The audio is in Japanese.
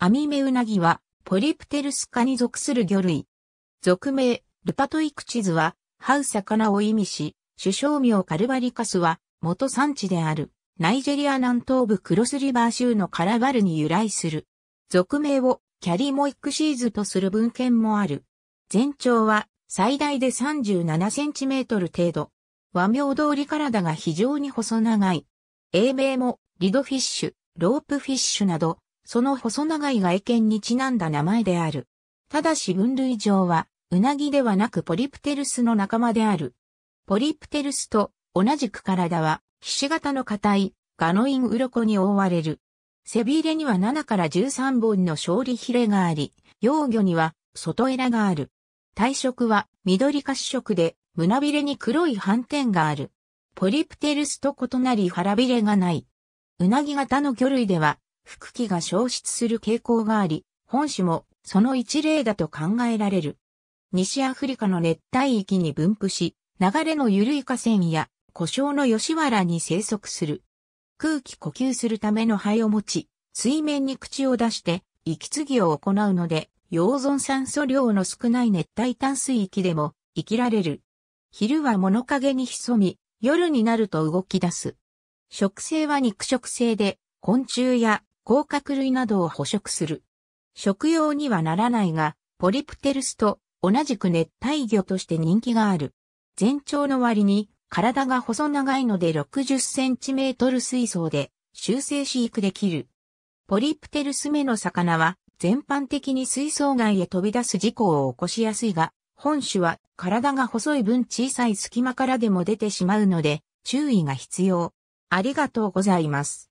アミメウナギは、ポリプテルス科に属する魚類。属名、ルパトイクチズは、ハウ魚を意味し、首相名カルバリカスは、元産地である、ナイジェリア南東部クロスリバー州のカラバルに由来する。属名を、キャリモイクシーズとする文献もある。全長は、最大で37センチメートル程度。和名通り体が非常に細長い。英名も、リドフィッシュ、ロープフィッシュなど、その細長い外見にちなんだ名前である。ただし分類上は、うなぎではなくポリプテルスの仲間である。ポリプテルスと同じく体は、ひし形の硬い、ガノイン鱗に覆われる。背びれには7から13本の勝利ヒレがあり、幼魚には外エラがある。体色は緑褐色で、胸びれに黒い斑点がある。ポリプテルスと異なり腹びれがない。うなぎ型の魚類では、福気が消失する傾向があり、本種もその一例だと考えられる。西アフリカの熱帯域に分布し、流れの緩い河川や故障の吉原に生息する。空気呼吸するための肺を持ち、水面に口を出して、息継ぎを行うので、溶存酸素量の少ない熱帯淡水域でも生きられる。昼は物陰に潜み、夜になると動き出す。食性は肉食性で、昆虫や甲殻類などを捕食する。食用にはならないが、ポリプテルスと同じく熱帯魚として人気がある。全長の割に体が細長いので60センチメートル水槽で修正飼育できる。ポリプテルス目の魚は全般的に水槽外へ飛び出す事故を起こしやすいが、本種は体が細い分小さい隙間からでも出てしまうので注意が必要。ありがとうございます。